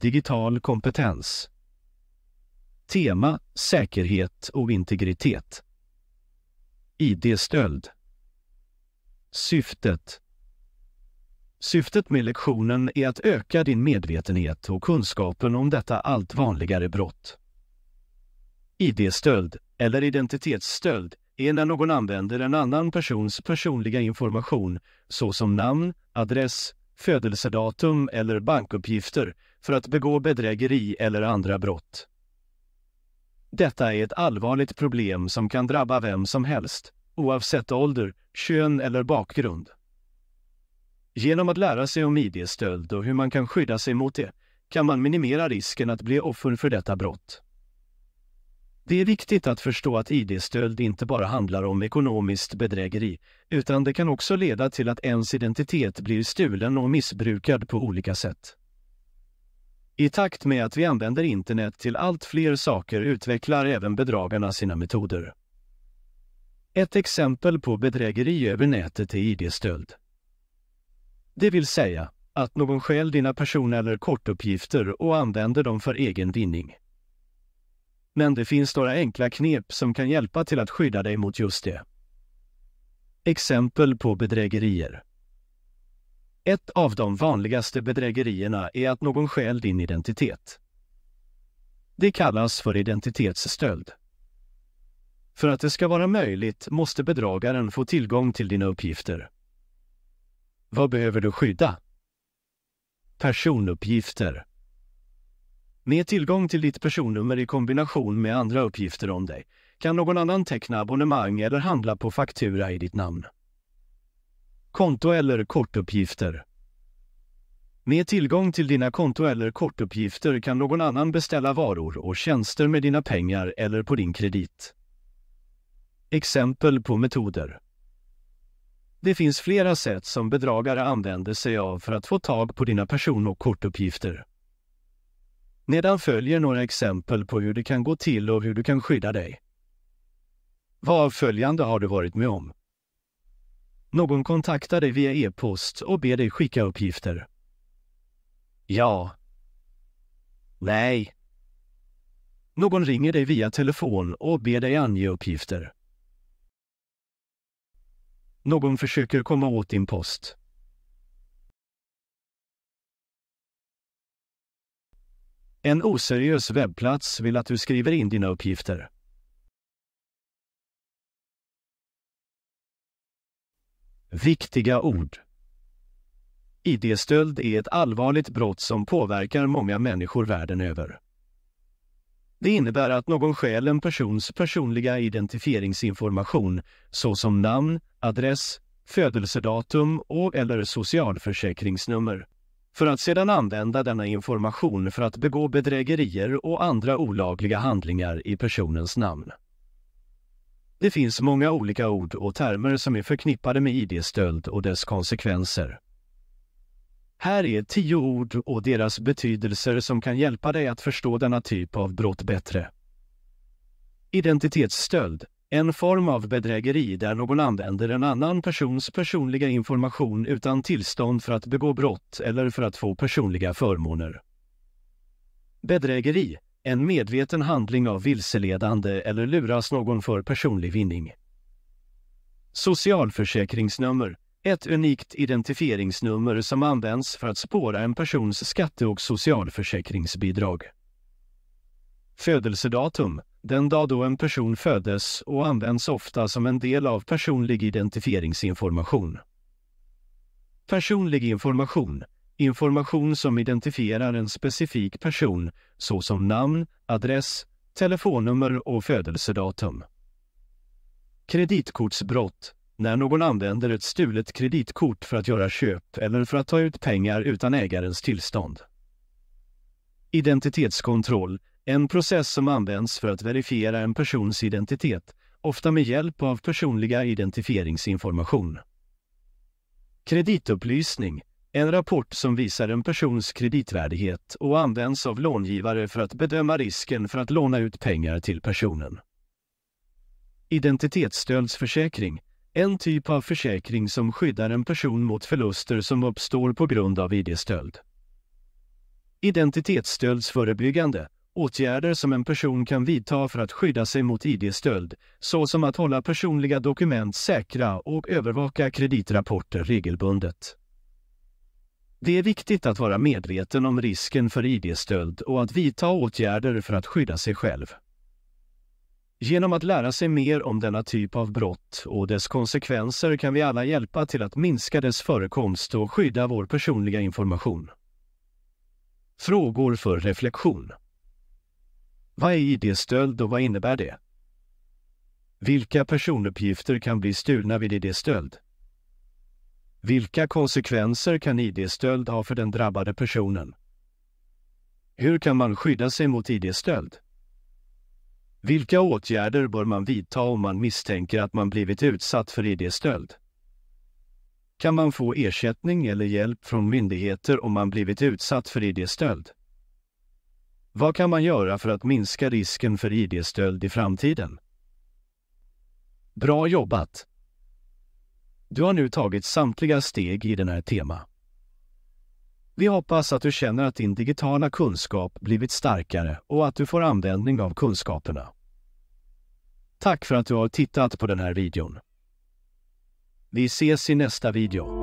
Digital kompetens. Tema Säkerhet och integritet. ID-stöld. Syftet Syftet med lektionen är att öka din medvetenhet och kunskapen om detta allt vanligare brott. ID-stöld, eller identitetsstöld, är när någon använder en annan persons personliga information såsom namn, adress, födelsedatum eller bankuppgifter för att begå bedrägeri eller andra brott. Detta är ett allvarligt problem som kan drabba vem som helst, oavsett ålder, kön eller bakgrund. Genom att lära sig om ID-stöld och hur man kan skydda sig mot det kan man minimera risken att bli offer för detta brott. Det är viktigt att förstå att ID-stöld inte bara handlar om ekonomiskt bedrägeri, utan det kan också leda till att ens identitet blir stulen och missbrukad på olika sätt. I takt med att vi använder internet till allt fler saker utvecklar även bedragarna sina metoder. Ett exempel på bedrägeri över nätet är ID-stöld. Det vill säga att någon stjäl dina person eller kortuppgifter och använder dem för egen vinning. Men det finns några enkla knep som kan hjälpa till att skydda dig mot just det. Exempel på bedrägerier. Ett av de vanligaste bedrägerierna är att någon stjäl din identitet. Det kallas för identitetsstöld. För att det ska vara möjligt måste bedragaren få tillgång till dina uppgifter. Vad behöver du skydda? Personuppgifter. Med tillgång till ditt personnummer i kombination med andra uppgifter om dig kan någon annan teckna abonnemang eller handla på faktura i ditt namn. Konto eller kortuppgifter Med tillgång till dina konto eller kortuppgifter kan någon annan beställa varor och tjänster med dina pengar eller på din kredit. Exempel på metoder Det finns flera sätt som bedragare använder sig av för att få tag på dina person och kortuppgifter. Nedan följer några exempel på hur det kan gå till och hur du kan skydda dig. Vad följande har du varit med om? Någon kontaktar dig via e-post och ber dig skicka uppgifter. Ja. Nej. Någon ringer dig via telefon och ber dig ange uppgifter. Någon försöker komma åt din post. En oseriös webbplats vill att du skriver in dina uppgifter. Viktiga ord ID-stöld är ett allvarligt brott som påverkar många människor världen över. Det innebär att någon stjäl en persons personliga identifieringsinformation såsom namn, adress, födelsedatum och eller socialförsäkringsnummer för att sedan använda denna information för att begå bedrägerier och andra olagliga handlingar i personens namn. Det finns många olika ord och termer som är förknippade med ID-stöld och dess konsekvenser. Här är tio ord och deras betydelser som kan hjälpa dig att förstå denna typ av brott bättre. Identitetsstöld en form av bedrägeri där någon använder en annan persons personliga information utan tillstånd för att begå brott eller för att få personliga förmåner. Bedrägeri, en medveten handling av vilseledande eller luras någon för personlig vinning. Socialförsäkringsnummer, ett unikt identifieringsnummer som används för att spåra en persons skatte och socialförsäkringsbidrag. Födelsedatum, den dag då en person föddes och används ofta som en del av personlig identifieringsinformation. Personlig information, information som identifierar en specifik person såsom namn, adress, telefonnummer och födelsedatum. Kreditkortsbrott, när någon använder ett stulet kreditkort för att göra köp eller för att ta ut pengar utan ägarens tillstånd. Identitetskontroll, en process som används för att verifiera en persons identitet, ofta med hjälp av personliga identifieringsinformation. Kreditupplysning en rapport som visar en persons kreditvärdighet och används av långivare för att bedöma risken för att låna ut pengar till personen. Identitetsstödsförsäkring. En typ av försäkring som skyddar en person mot förluster som uppstår på grund av ID-stöld. Identitetsstödsförebyggande Åtgärder som en person kan vidta för att skydda sig mot ID-stöld, såsom att hålla personliga dokument säkra och övervaka kreditrapporter regelbundet. Det är viktigt att vara medveten om risken för ID-stöld och att vidta åtgärder för att skydda sig själv. Genom att lära sig mer om denna typ av brott och dess konsekvenser kan vi alla hjälpa till att minska dess förekomst och skydda vår personliga information. Frågor för reflektion vad är ID-stöld och vad innebär det? Vilka personuppgifter kan bli stulna vid ID-stöld? Vilka konsekvenser kan ID-stöld ha för den drabbade personen? Hur kan man skydda sig mot ID-stöld? Vilka åtgärder bör man vidta om man misstänker att man blivit utsatt för ID-stöld? Kan man få ersättning eller hjälp från myndigheter om man blivit utsatt för ID-stöld? Vad kan man göra för att minska risken för ID-stöld i framtiden? Bra jobbat! Du har nu tagit samtliga steg i den här tema. Vi hoppas att du känner att din digitala kunskap blivit starkare och att du får användning av kunskaperna. Tack för att du har tittat på den här videon. Vi ses i nästa video.